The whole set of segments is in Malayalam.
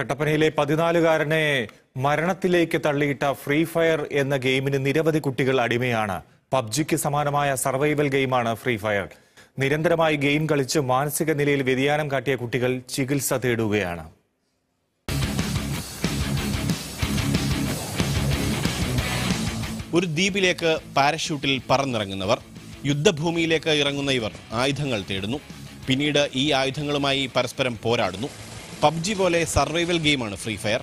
കട്ടപ്പനയിലെ പതിനാലുകാരനെ മരണത്തിലേക്ക് തള്ളിയിട്ട ഫ്രീ ഫയർ എന്ന ഗെയിമിന് നിരവധി കുട്ടികൾ അടിമയാണ് പബ്ജിക്ക് സമാനമായ സർവൈവൽ ഗെയിമാണ് ഫ്രീ ഫയർ നിരന്തരമായി ഗെയിം കളിച്ച് മാനസിക നിലയിൽ വ്യതിയാനം കാട്ടിയ കുട്ടികൾ ചികിത്സ തേടുകയാണ് ഒരു ദ്വീപിലേക്ക് പാരഷൂട്ടിൽ പറന്നിറങ്ങുന്നവർ യുദ്ധഭൂമിയിലേക്ക് ഇറങ്ങുന്ന ഇവർ ആയുധങ്ങൾ തേടുന്നു പിന്നീട് ഈ ആയുധങ്ങളുമായി പരസ്പരം പോരാടുന്നു പബ്ജി പോലെ സർവൈവൽ ഗെയിമാണ് ഫ്രീ ഫയർ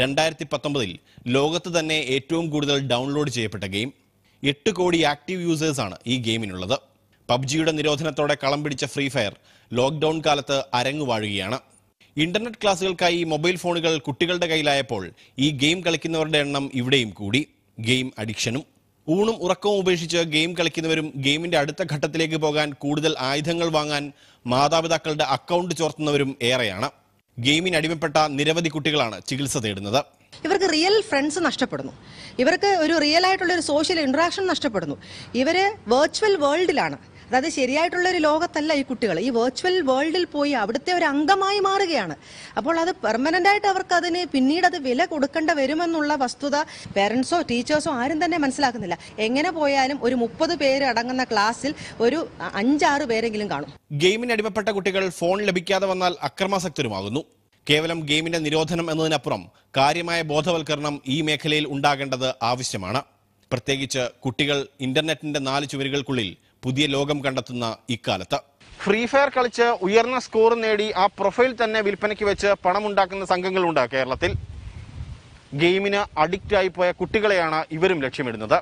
രണ്ടായിരത്തി പത്തൊമ്പതിൽ ലോകത്ത് തന്നെ ഏറ്റവും കൂടുതൽ ഡൗൺലോഡ് ചെയ്യപ്പെട്ട ഗെയിം എട്ട് കോടി ആക്റ്റീവ് യൂസേഴ്സാണ് ഈ ഗെയിമിനുള്ളത് പബ്ജിയുടെ നിരോധനത്തോടെ കളം പിടിച്ച ഫ്രീ ഫയർ ലോക്ക്ഡൌൺ കാലത്ത് വാഴുകയാണ് ഇന്റർനെറ്റ് ക്ലാസുകൾക്കായി മൊബൈൽ ഫോണുകൾ കുട്ടികളുടെ കയ്യിലായപ്പോൾ ഈ ഗെയിം കളിക്കുന്നവരുടെ എണ്ണം ഇവിടെയും കൂടി ഗെയിം അഡിക്ഷനും ഊണും ഉറക്കവും ഉപേക്ഷിച്ച് ഗെയിം കളിക്കുന്നവരും ഗെയിമിന്റെ അടുത്ത ഘട്ടത്തിലേക്ക് പോകാൻ കൂടുതൽ ആയുധങ്ങൾ വാങ്ങാൻ മാതാപിതാക്കളുടെ അക്കൗണ്ട് ചോർത്തുന്നവരും ഏറെയാണ് ഗെയിമിന് അടിമപ്പെട്ട നിരവധി കുട്ടികളാണ് ചികിത്സ തേടുന്നത് ഇവർക്ക് റിയൽ ഫ്രണ്ട്സ് നഷ്ടപ്പെടുന്നു ഇവർക്ക് ഒരു റിയൽ ആയിട്ടുള്ള ഒരു സോഷ്യൽ ഇൻട്രാക്ഷൻ നഷ്ടപ്പെടുന്നു ഇവർ വെർച്വൽ വേൾഡിലാണ് അതായത് ശരിയായിട്ടുള്ള ഒരു ലോകത്തല്ല ഈ കുട്ടികൾ ഈ വെർച്വൽ വേൾഡിൽ പോയി അവിടുത്തെ ഒരു അംഗമായി മാറുകയാണ് അപ്പോൾ അത് പെർമനന്റ് ആയിട്ട് അവർക്ക് അതിന് പിന്നീട് അത് വില കൊടുക്കേണ്ട വരുമെന്നുള്ള വസ്തുത പേരൻസോ ടീച്ചേഴ്സോ ആരും തന്നെ മനസ്സിലാക്കുന്നില്ല എങ്ങനെ പോയാലും ഒരു മുപ്പത് പേര് അടങ്ങുന്ന ക്ലാസ്സിൽ ഒരു അഞ്ചാറ് പേരെങ്കിലും കാണും ഗെയിമിന് അടിമപ്പെട്ട കുട്ടികൾ ഫോൺ ലഭിക്കാതെ വന്നാൽ അക്രമാസക്തരുമാകുന്നു കേവലം ഗെയിമിന്റെ നിരോധനം എന്നതിനപ്പുറം കാര്യമായ ബോധവൽക്കരണം ഈ മേഖലയിൽ ഉണ്ടാകേണ്ടത് ആവശ്യമാണ് പ്രത്യേകിച്ച് കുട്ടികൾ ഇന്റർനെറ്റിന്റെ നാല് ചുവരുകൾക്കുള്ളിൽ പുതിയ ലോകം കണ്ടെത്തുന്ന ഇക്കാലത്ത് ഫ്രീ ഫയർ കളിച്ച് ഉയർന്ന സ്കോർ നേടി ആ പ്രൊഫൈൽ തന്നെ വിൽപ്പനയ്ക്ക് വെച്ച് പണമുണ്ടാക്കുന്ന സംഘങ്ങളുണ്ട് കേരളത്തിൽ ഗെയിമിന് ആയി പോയ കുട്ടികളെയാണ് ഇവരും ലക്ഷ്യമിടുന്നത്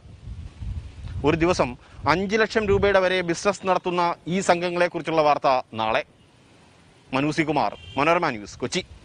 ഒരു ദിവസം അഞ്ച് ലക്ഷം രൂപയുടെ വരെ ബിസിനസ് നടത്തുന്ന ഈ സംഘങ്ങളെക്കുറിച്ചുള്ള വാർത്ത നാളെ മനുസി കുമാർ മനോരമ ന്യൂസ് കൊച്ചി